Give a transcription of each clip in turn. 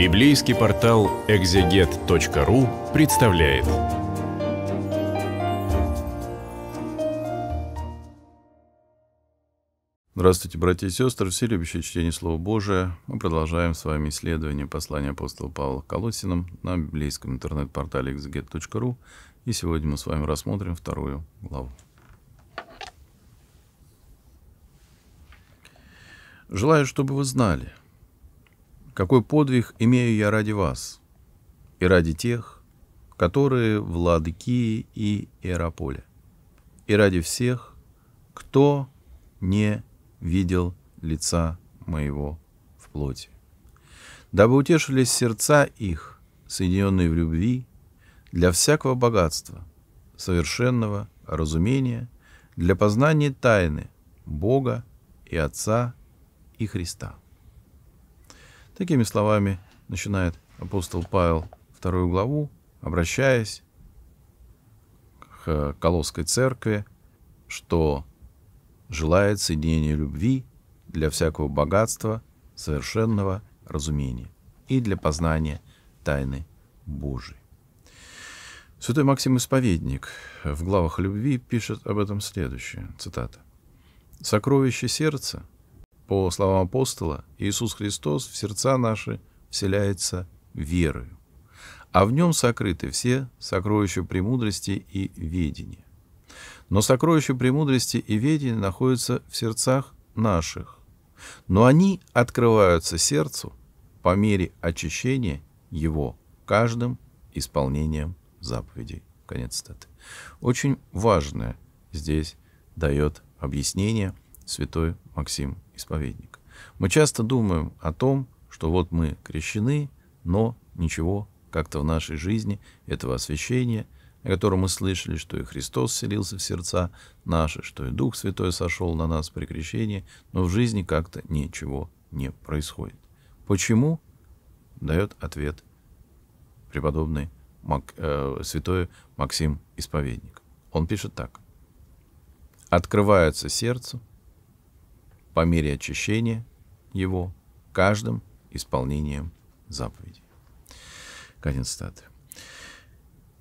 Библейский портал экзегет.ру представляет. Здравствуйте, братья и сестры, все любящие чтение Слова Божия. Мы продолжаем с вами исследование послания апостола Павла к Колосинам на библейском интернет-портале exeget.ru. И сегодня мы с вами рассмотрим вторую главу. Желаю, чтобы вы знали – какой подвиг имею я ради вас и ради тех, которые в и Иераполе, и ради всех, кто не видел лица моего в плоти. Дабы утешились сердца их, соединенные в любви, для всякого богатства, совершенного разумения, для познания тайны Бога и Отца и Христа. Такими словами начинает апостол Павел вторую главу, обращаясь к Колосской церкви, что желает соединения любви для всякого богатства, совершенного разумения и для познания тайны Божией. Святой Максим Исповедник в главах любви пишет об этом следующее, цитата. «Сокровище сердца — по словам апостола, Иисус Христос в сердца наши вселяется верою, а в нем сокрыты все сокровища премудрости и ведения. Но сокровища премудрости и ведения находятся в сердцах наших, но они открываются сердцу по мере очищения его каждым исполнением заповедей. Конец статы. Очень важное здесь дает объяснение святой Максим Исповедник. Мы часто думаем о том, что вот мы крещены, но ничего как-то в нашей жизни этого освящения, о котором мы слышали, что и Христос селился в сердца наши, что и Дух Святой сошел на нас при крещении, но в жизни как-то ничего не происходит. Почему? Дает ответ преподобный Мак, э, святой Максим Исповедник. Он пишет так. «Открывается сердцу, по мере очищения его каждым исполнением заповедей. Конец статы.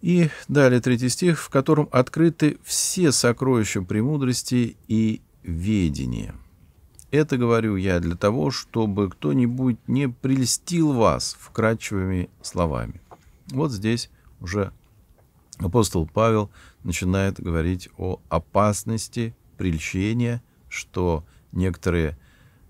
И далее третий стих, в котором открыты все сокровища премудрости и ведения. Это говорю я для того, чтобы кто-нибудь не прельстил вас вкрадчивыми словами. Вот здесь уже апостол Павел начинает говорить о опасности прельщения, что Некоторые,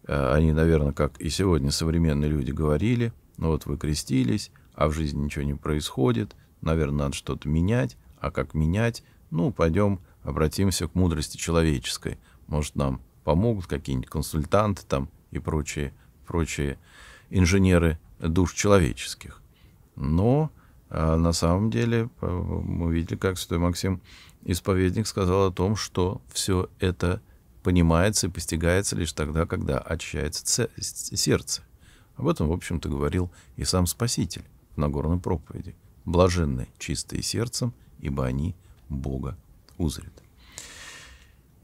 э, они, наверное, как и сегодня современные люди говорили, ну вот вы крестились, а в жизни ничего не происходит, наверное, надо что-то менять, а как менять, ну, пойдем обратимся к мудрости человеческой. Может, нам помогут какие-нибудь консультанты там и прочие, прочие инженеры душ человеческих. Но а, на самом деле э, мы видели, как святой Максим Исповедник сказал о том, что все это понимается и постигается лишь тогда, когда очищается сердце. Об этом, в общем-то, говорил и сам Спаситель в Нагорной проповеди. «Блаженны чистые сердцем, ибо они Бога узрят».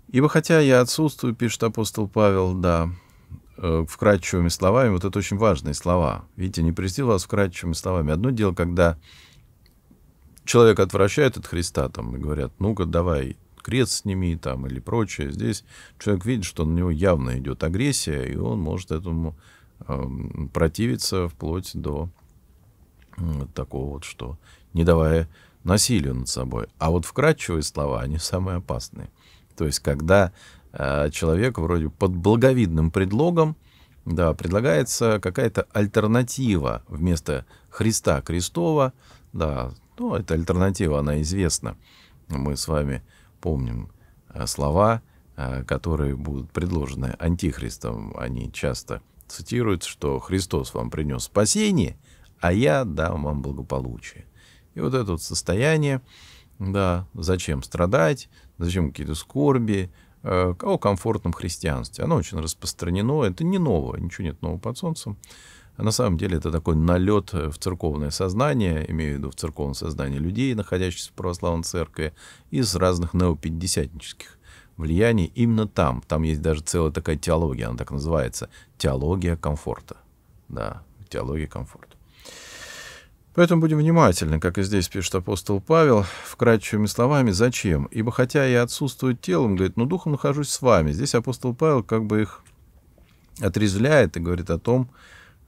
«Ибо хотя я отсутствую, — пишет апостол Павел, — да, э, вкрадчивыми словами, вот это очень важные слова. Видите, не престил вас вкрадчивыми словами. Одно дело, когда человек отвращает от Христа, там, и говорят, ну-ка, давай, крест сними там или прочее. Здесь человек видит, что на него явно идет агрессия, и он может этому э, противиться вплоть до э, такого вот, что не давая насилию над собой. А вот вкрадчивые слова, они самые опасные. То есть, когда э, человек вроде под благовидным предлогом да, предлагается какая-то альтернатива вместо Христа Крестова, да, ну, эта альтернатива, она известна. Мы с вами Помним э, слова, э, которые будут предложены антихристом, они часто цитируют, что «Христос вам принес спасение, а я дам вам благополучие». И вот это вот состояние, да, зачем страдать, зачем какие-то скорби, э, о комфортном христианстве. Оно очень распространено, это не новое, ничего нет нового под солнцем. А на самом деле это такой налет э, в церковное сознание, имею в виду в церковное сознание людей, находящихся в православной церкви, из разных неопятидесятнических влияний именно там. Там есть даже целая такая теология, она так называется, теология комфорта. Да, теология комфорта. Поэтому будем внимательны, как и здесь пишет апостол Павел, вкрадчивыми словами, зачем? Ибо хотя я отсутствую телом, говорит, но духом нахожусь с вами. Здесь апостол Павел как бы их отрезвляет и говорит о том,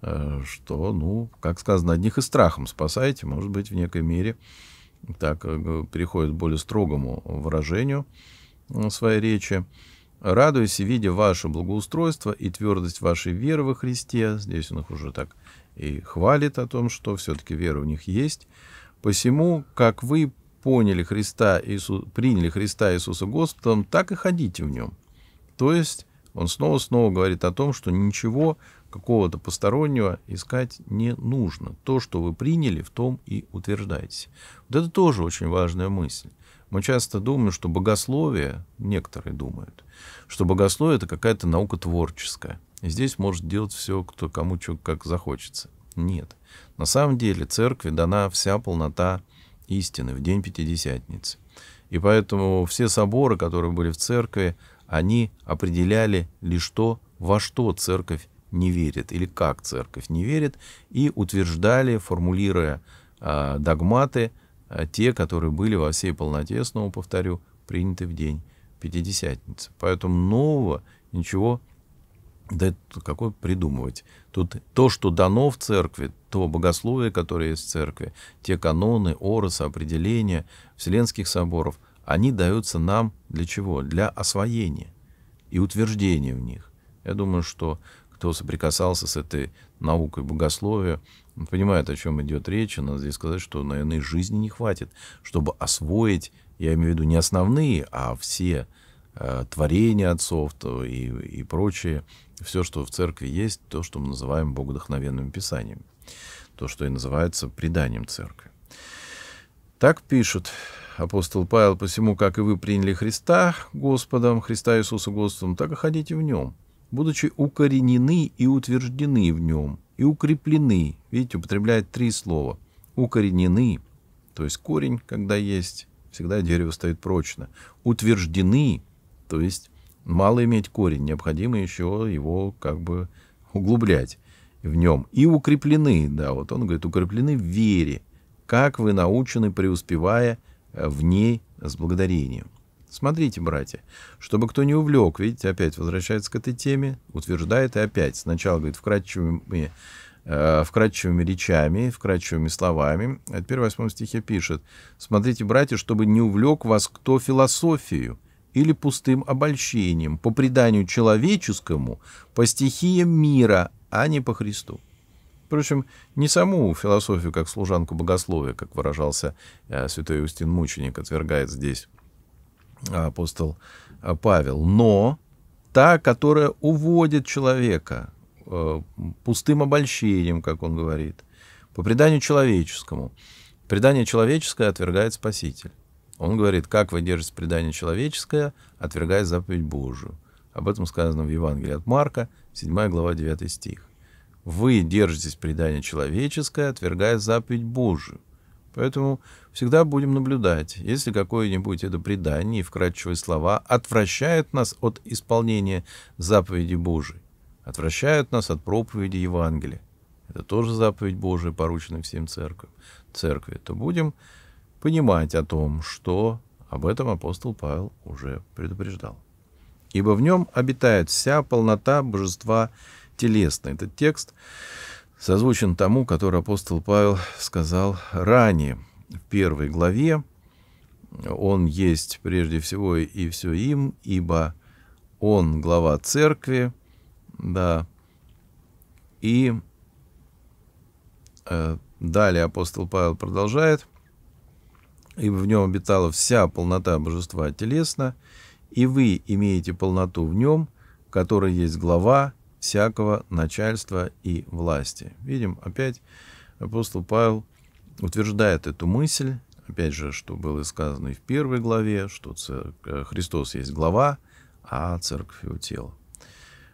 Э, что, ну, как сказано, одних и страхом спасаете, может быть, в некой мере так э, переходит к более строгому выражению э, своей речи. радуясь видя ваше благоустройство и твердость вашей веры во Христе». Здесь он их уже так и хвалит о том, что все-таки вера у них есть. «Посему, как вы поняли Христа Иису, приняли Христа Иисуса Господом, так и ходите в нем». То есть он снова-снова говорит о том, что ничего какого-то постороннего искать не нужно. То, что вы приняли, в том и утверждаете. Вот это тоже очень важная мысль. Мы часто думаем, что богословие, некоторые думают, что богословие — это какая-то наука творческая. И здесь может делать все, кто кому что как захочется. Нет. На самом деле церкви дана вся полнота истины в день Пятидесятницы. И поэтому все соборы, которые были в церкви, они определяли лишь то, во что церковь не верит или как церковь не верит, и утверждали, формулируя э, догматы, э, те, которые были во всей полноте, снова повторю, приняты в день Пятидесятницы. Поэтому нового ничего да это какое придумывать? Тут то, что дано в церкви, то богословие, которое есть в церкви, те каноны, оросы, определения вселенских соборов, они даются нам для чего? Для освоения и утверждения в них. Я думаю, что кто соприкасался с этой наукой богословия, он понимает, о чем идет речь. надо здесь сказать, что, наверное, жизни не хватит, чтобы освоить, я имею в виду не основные, а все э, творения отцов и, и прочее, все, что в церкви есть, то, что мы называем богодохновенным Писанием, то, что и называется преданием церкви. Так пишет апостол Павел, «Посему, как и вы приняли Христа Господом, Христа Иисуса Господом, так и ходите в Нем, будучи укоренены и утверждены в нем, и укреплены, видите, употребляет три слова, укоренены, то есть корень, когда есть, всегда дерево стоит прочно, утверждены, то есть мало иметь корень, необходимо еще его как бы углублять в нем, и укреплены, да, вот он говорит, укреплены в вере, как вы научены преуспевая э, в ней с благодарением. Смотрите, братья, чтобы кто не увлек, видите, опять возвращается к этой теме, утверждает и опять сначала говорит вкрадчивыми, э, вкрадчивыми речами, вкрадчивыми словами. А теперь в 8 стихе пишет, смотрите, братья, чтобы не увлек вас кто философию или пустым обольщением, по преданию человеческому, по стихиям мира, а не по Христу. Впрочем, не саму философию как служанку богословия, как выражался э, святой Устин Мученик, отвергает здесь апостол э, Павел, но та, которая уводит человека э, пустым обольщением, как он говорит, по преданию человеческому. Предание человеческое отвергает Спаситель. Он говорит, как вы держите предание человеческое, отвергая заповедь Божию. Об этом сказано в Евангелии от Марка, 7 глава, 9 стих. Вы держитесь предание человеческое, отвергая заповедь Божию. Поэтому всегда будем наблюдать, если какое-нибудь это предание и вкрадчивые слова отвращает нас от исполнения заповеди Божией, отвращает нас от проповеди Евангелия. Это тоже заповедь Божия, порученная всем церковь, церкви. То будем понимать о том, что об этом апостол Павел уже предупреждал. «Ибо в нем обитает вся полнота божества телесной». Этот текст созвучен тому, который апостол Павел сказал ранее в первой главе. Он есть прежде всего и все им, ибо он глава церкви, да, и э, далее апостол Павел продолжает, ибо в нем обитала вся полнота божества телесно, и вы имеете полноту в нем, которая есть глава, всякого начальства и власти. Видим, опять апостол Павел утверждает эту мысль, опять же, что было сказано и в первой главе, что э, Христос есть глава, а церковь его тело.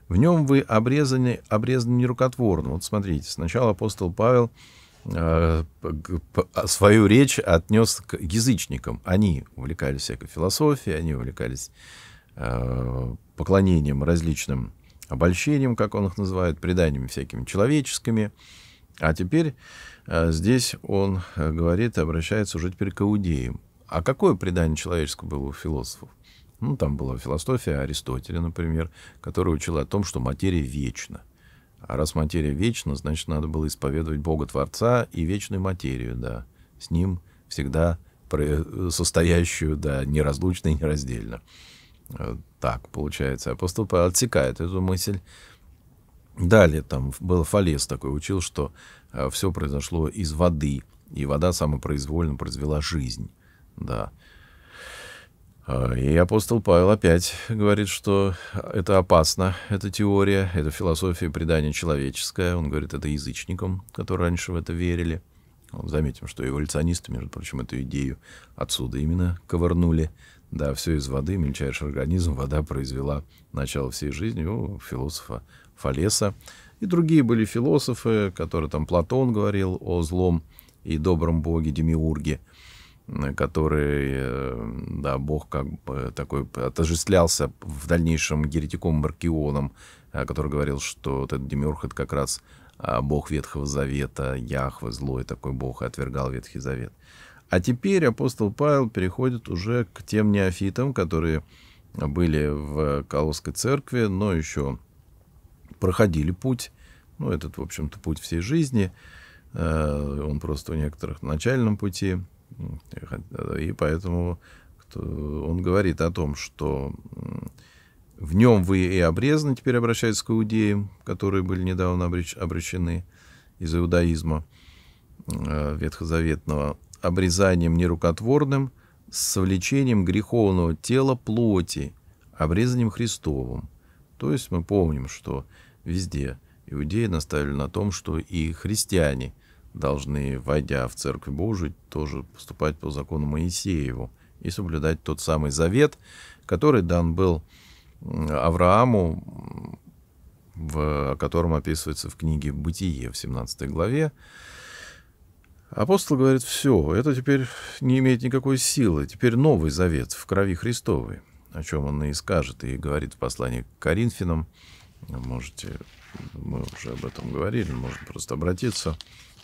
В нем вы обрезаны, обрезаны нерукотворно. Вот смотрите, сначала апостол Павел э, а, свою речь отнес к язычникам. Они увлекались всякой философией, они увлекались э, поклонением различным обольщением, как он их называет, преданиями всякими человеческими. А теперь э, здесь он э, говорит, обращается уже теперь к иудеям. А какое предание человеческое было у философов? Ну, там была философия Аристотеля, например, которая учила о том, что материя вечна. А раз материя вечна, значит, надо было исповедовать Бога Творца и вечную материю, да, с ним всегда э, состоящую, да, неразлучно и нераздельно. Так, получается, апостол Павел отсекает эту мысль. Далее там был Фалес такой, учил, что э, все произошло из воды, и вода самопроизвольно произвела жизнь. Да. А, и апостол Павел опять говорит, что э, это опасно, эта теория, это философия предания человеческая. Он говорит это язычникам, которые раньше в это верили. Заметим, что эволюционисты, между прочим, эту идею отсюда именно ковырнули. Да, все из воды, мельчайший организм, вода произвела начало всей жизни у философа Фалеса. И другие были философы, которые там Платон говорил о злом и добром боге Демиурге, который, э, да, бог как бы такой отождествлялся в дальнейшем еретиком Маркионом, э, который говорил, что вот этот Демиург — это как раз а, бог Ветхого Завета, Яхвы, злой такой бог, и отвергал Ветхий Завет. А теперь апостол Павел переходит уже к тем неофитам, которые были в Колосской церкви, но еще проходили путь. Ну, этот, в общем-то, путь всей жизни. Э, он просто у некоторых на начальном пути. И поэтому он говорит о том, что в нем вы и обрезаны, теперь обращаются к иудеям, которые были недавно обречены из иудаизма э, ветхозаветного обрезанием нерукотворным, с совлечением греховного тела плоти, обрезанием Христовым. То есть мы помним, что везде иудеи наставили на том, что и христиане должны, войдя в Церковь Божию, тоже поступать по закону Моисееву и соблюдать тот самый завет, который дан был Аврааму, в, о котором описывается в книге «Бытие» в 17 главе, Апостол говорит, все, это теперь не имеет никакой силы, теперь Новый Завет в крови Христовой, о чем он и скажет, и говорит в послании к Коринфянам. Можете, мы уже об этом говорили, можно просто обратиться.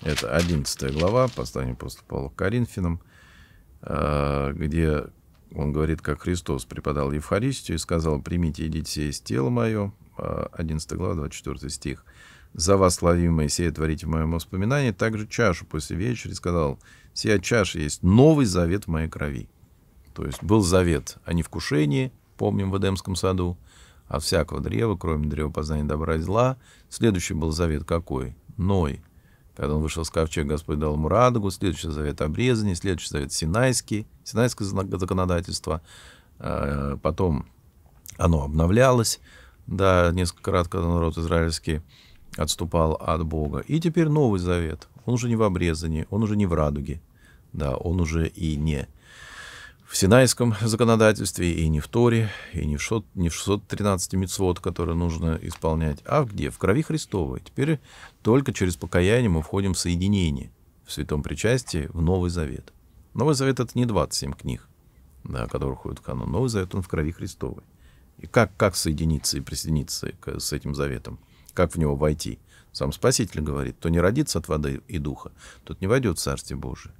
Это 11 глава, послание апостола Павла к Коринфянам, а, где он говорит, как Христос преподал Евхаристию и сказал, примите, идите, сесть тело мое, 11 а, глава, 24 стих за вас, лови Моисея, творите в моем воспоминании, также чашу после вечери сказал, сия чаша есть новый завет в моей крови. То есть был завет о невкушении, помним в Эдемском саду, а всякого древа, кроме древа познания добра и зла. Следующий был завет какой? Ной. Когда он вышел с ковчега, Господь дал ему радугу. Следующий завет обрезание, следующий завет синайский, синайское законодательство. А, потом оно обновлялось, да, несколько раз, когда народ израильский отступал от Бога. И теперь Новый Завет. Он уже не в обрезании, он уже не в радуге. Да, он уже и не в синайском законодательстве, и не в Торе, и не в, шот, не в 613 мецвод, которые нужно исполнять, а где? В крови Христовой. Теперь только через покаяние мы входим в соединение в Святом Причастии в Новый Завет. Новый Завет — это не 27 книг, да, которые входят в канон. Новый Завет, он в крови Христовой. И как, как соединиться и присоединиться к, с этим заветом? Как в него войти? Сам Спаситель говорит, кто не родится от воды и духа, тот не войдет в Царствие Божие.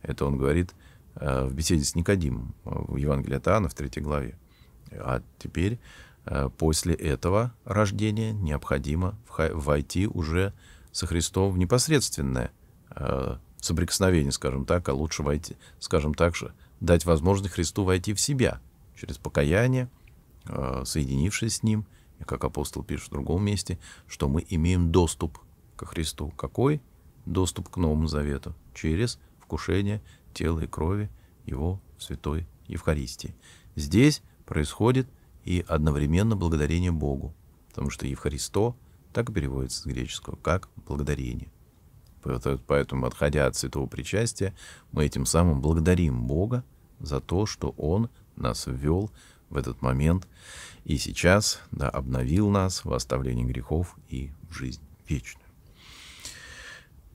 Это он говорит э, в беседе с Никодимом э, в Евангелии от Иоанна в 3 главе. А теперь, э, после этого рождения, необходимо войти уже со Христом в непосредственное соприкосновение, скажем так, а лучше войти, скажем так же, дать возможность Христу войти в себя через покаяние, соединившись с Ним, и как апостол пишет в другом месте, что мы имеем доступ ко Христу. Какой? Доступ к Новому Завету. Через вкушение тела и крови Его Святой Евхаристии. Здесь происходит и одновременно благодарение Богу, потому что Евхаристо так переводится с греческого, как «благодарение». Поэтому, отходя от святого причастия, мы этим самым благодарим Бога за то, что Он нас ввел в в этот момент и сейчас, да, обновил нас в оставлении грехов и в жизнь вечную.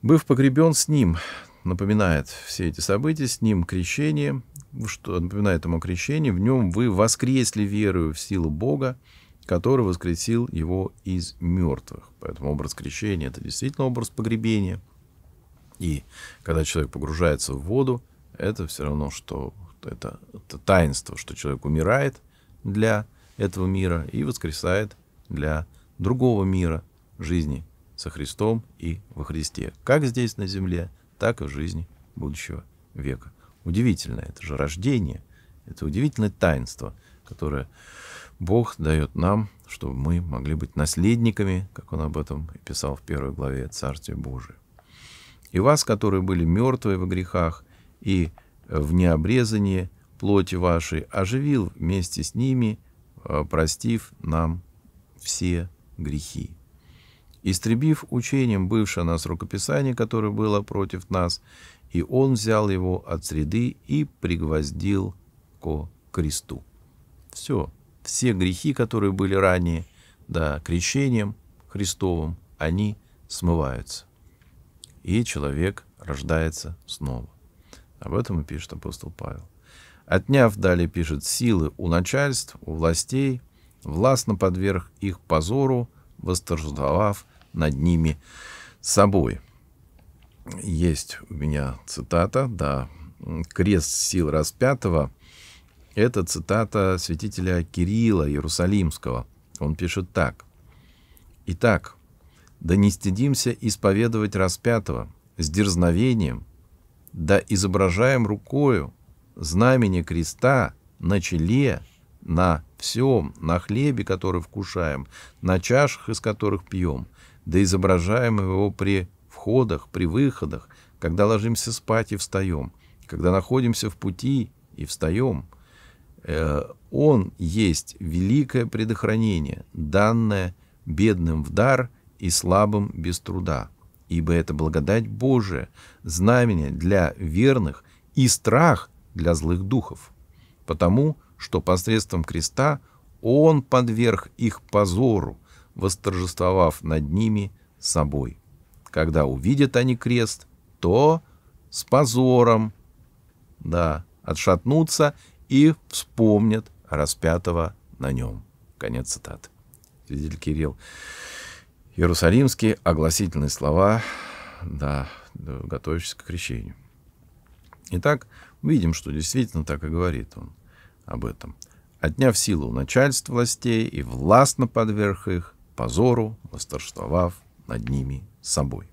Быв погребен с Ним, напоминает все эти события, с Ним крещение, ну что напоминает ему крещение, в нем вы воскресли верою в силу Бога, который воскресил его из мертвых. Поэтому образ крещения — это действительно образ погребения. И когда человек погружается в воду, это все равно, что это, это таинство, что человек умирает для этого мира и воскресает для другого мира жизни со Христом и во Христе, как здесь на земле, так и в жизни будущего века. Удивительно, это же рождение, это удивительное таинство, которое Бог дает нам, чтобы мы могли быть наследниками, как он об этом писал в первой главе Царствия Божия. И вас, которые были мертвы во грехах и в необрезании плоти вашей, оживил вместе с ними, э, простив нам все грехи. Истребив учением бывшее нас рукописание, которое было против нас, и он взял его от среды и пригвоздил ко кресту. Все, все грехи, которые были ранее, да, крещением Христовым, они смываются. И человек рождается снова. Об этом и пишет апостол Павел. «Отняв, далее пишет, силы у начальств, у властей, властно подверг их позору, восторжествовав над ними собой». Есть у меня цитата, да, «Крест сил распятого» — это цитата святителя Кирилла Иерусалимского. Он пишет так. «Итак, да не стыдимся исповедовать распятого с дерзновением – да изображаем рукою знамение креста на челе, на всем, на хлебе, который вкушаем, на чашах, из которых пьем, да изображаем его при входах, при выходах, когда ложимся спать и встаем, когда находимся в пути и встаем. Э, он есть великое предохранение, данное бедным в дар и слабым без труда ибо это благодать Божия, знамение для верных и страх для злых духов, потому что посредством креста Он подверг их позору, восторжествовав над ними собой. Когда увидят они крест, то с позором, да, отшатнутся и вспомнят распятого на нем. Конец цитаты. Свидетель Кирилл. Иерусалимские огласительные слова, да, готовящиеся к крещению. Итак, видим, что действительно так и говорит он об этом. Отняв силу начальств властей и властно подверг их позору, восторжествовав над ними собой.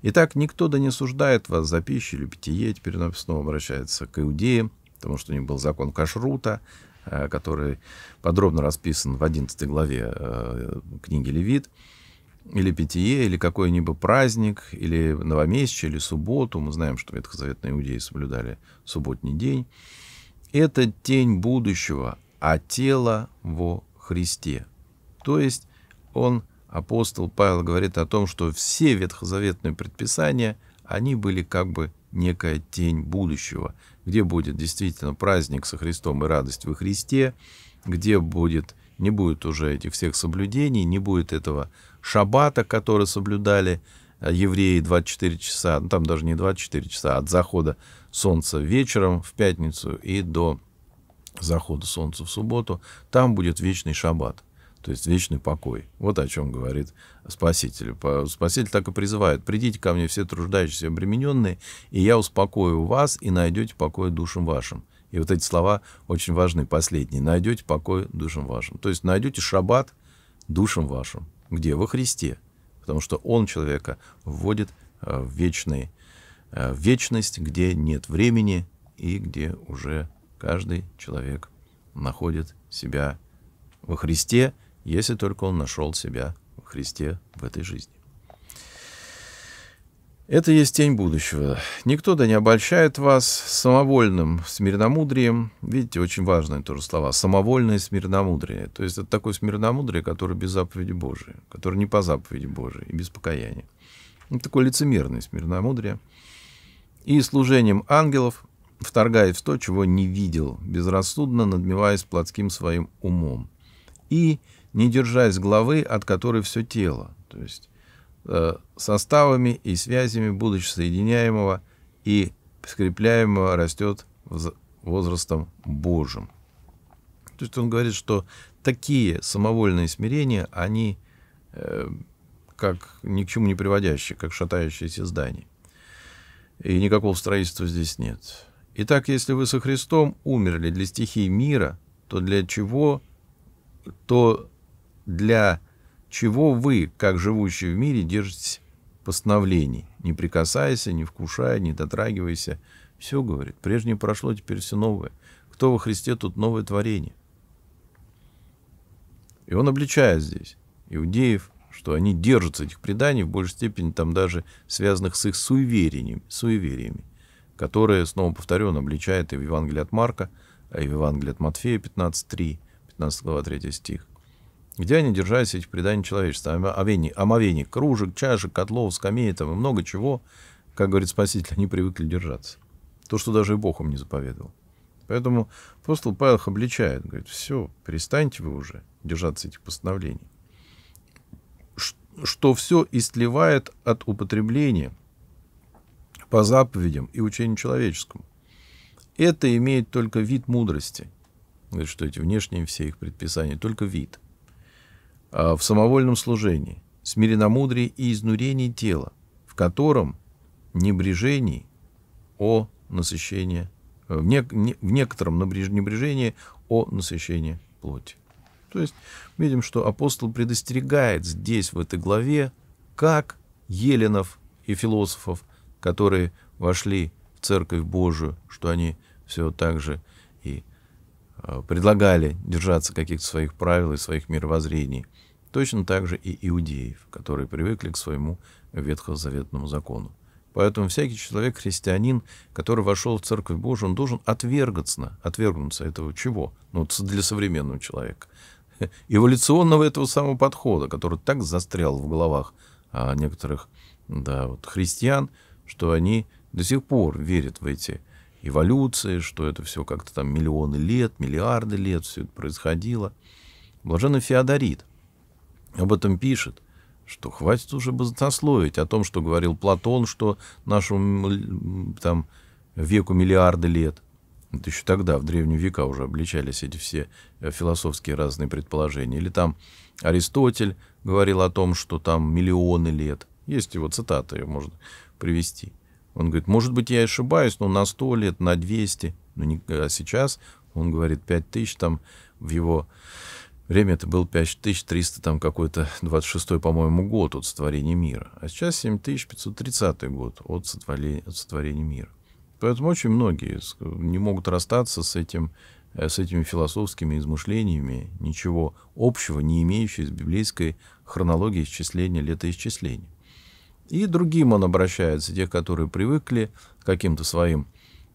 Итак, никто да не суждает вас за пищу или питье, теперь он снова обращается к иудеям, потому что у них был закон Кашрута, э, который подробно расписан в 11 главе э, книги Левит, или питье, или какой-нибудь праздник, или новомесячие, или субботу. Мы знаем, что ветхозаветные иудеи соблюдали субботний день. Это тень будущего, а тело во Христе. То есть он, апостол Павел, говорит о том, что все ветхозаветные предписания, они были как бы некая тень будущего, где будет действительно праздник со Христом и радость во Христе, где будет не будет уже этих всех соблюдений, не будет этого шабата, который соблюдали э, евреи 24 часа, ну там даже не 24 часа, а от захода солнца вечером в пятницу и до захода солнца в субботу, там будет вечный шаббат, то есть вечный покой. Вот о чем говорит Спаситель. Спаситель так и призывает, придите ко мне все труждающиеся обремененные, и я успокою вас, и найдете покой душам вашим. И вот эти слова очень важные, последние. Найдете покой душам вашим. То есть найдете шаббат душам вашим. Где? Во Христе. Потому что Он человека вводит э, в вечный, э, в вечность, где нет времени и где уже каждый человек находит себя во Христе, если только он нашел себя во Христе в этой жизни. Это есть тень будущего. Никто да не обольщает вас самовольным смирномудрием. Видите, очень важные тоже слова. Самовольное смирномудрие. То есть это такое смирномудрие, которое без заповеди Божией, которое не по заповеди Божией и без покаяния. Это такое лицемерное смирномудрие. И служением ангелов вторгает в то, чего не видел, безрассудно надмеваясь плотским своим умом. И не держась главы, от которой все тело. То есть Э, составами и связями, будучи соединяемого и скрепляемого, растет возрастом Божьим. То есть он говорит, что такие самовольные смирения, они э, как ни к чему не приводящие, как шатающиеся здания. И никакого строительства здесь нет. Итак, если вы со Христом умерли для стихии мира, то для чего? То для чего вы, как живущие в мире, держитесь постановлений. Не прикасаясь, не вкушая, не дотрагивайся. Все, говорит, прежнее прошло, теперь все новое. Кто во Христе, тут новое творение. И он обличает здесь иудеев, что они держатся этих преданий, в большей степени там даже связанных с их суевериями, суевериями которые, снова повторю, он обличает и в Евангелии от Марка, а и в Евангелии от Матфея 15.3, 15 глава 3 стих где они держались, эти предания человечества, омовений, омовений, кружек, чашек, котлов, скамей там, и много чего, как говорит Спаситель, они привыкли держаться. То, что даже и Бог им не заповедовал. Поэтому апостол Павел их обличает, говорит, все, перестаньте вы уже держаться этих постановлений. Что все истлевает от употребления по заповедям и учению человеческому. Это имеет только вид мудрости. Говорит, что эти внешние все их предписания, только вид. Э, в самовольном служении, смиренномудрии и изнурении тела, в котором небрежении о насыщении, э, в, не, в некотором небрежении о насыщении плоти. То есть видим, что апостол предостерегает здесь, в этой главе, как еленов и философов, которые вошли в Церковь Божию, что они все так же – Э, предлагали держаться каких-то своих правил и своих мировоззрений. Точно так же и иудеев, которые привыкли к своему ветхозаветному закону. Поэтому всякий человек, христианин, который вошел в Церковь Божию, он должен отвергаться, отвергнуться этого чего? Ну, для современного человека. Эволюционного этого самого подхода, который так застрял в головах а, некоторых да, вот, христиан, что они до сих пор верят в эти эволюции, что это все как-то там миллионы лет, миллиарды лет, все это происходило. Блаженный Феодорит об этом пишет, что хватит уже базословить о том, что говорил Платон, что нашему там, веку миллиарды лет. Это еще тогда, в древние века, уже обличались эти все э, философские разные предположения. Или там Аристотель говорил о том, что там миллионы лет. Есть его цитаты, ее можно привести. Он говорит, может быть, я ошибаюсь, но на 100 лет, на 200. Ну, не, а сейчас он говорит тысяч там в его время это был 5300 там какой-то 26 по-моему, год от сотворения мира. А сейчас 7530 год от сотворения, от сотворения мира. Поэтому очень многие не могут расстаться с этим э, с этими философскими измышлениями, ничего общего не имеющие с библейской хронологией исчисления летоисчисления. И другим он обращается, те, которые привыкли к каким-то своим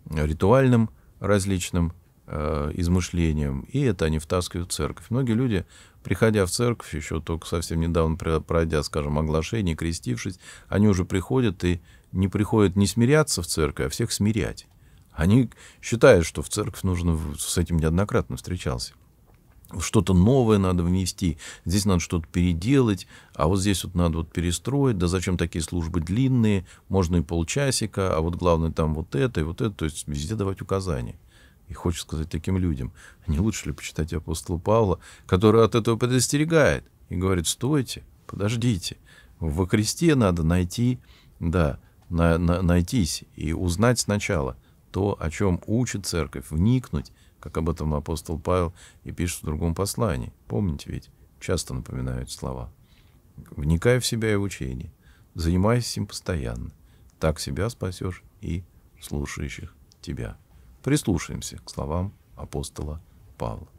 ритуальным различным э, измышлениям, и это они втаскивают в церковь. Многие люди, приходя в церковь, еще только совсем недавно пройдя, скажем, оглашение, крестившись, они уже приходят и не приходят не смиряться в церкви, а всех смирять. Они считают, что в церковь нужно, с этим неоднократно встречался, что-то новое надо внести, здесь надо что-то переделать, а вот здесь вот надо вот перестроить, да зачем такие службы длинные, можно и полчасика, а вот главное там вот это и вот это, то есть везде давать указания. И хочу сказать таким людям, «А не лучше ли почитать апостола Павла, который от этого предостерегает и говорит, стойте, подождите, во кресте надо найти, да, на, на, найтись и узнать сначала то, о чем учит церковь, вникнуть, как об этом апостол Павел и пишет в другом послании. Помните ведь, часто напоминают слова. Вникай в себя и в учение, занимайся им постоянно. Так себя спасешь и слушающих тебя. Прислушаемся к словам апостола Павла.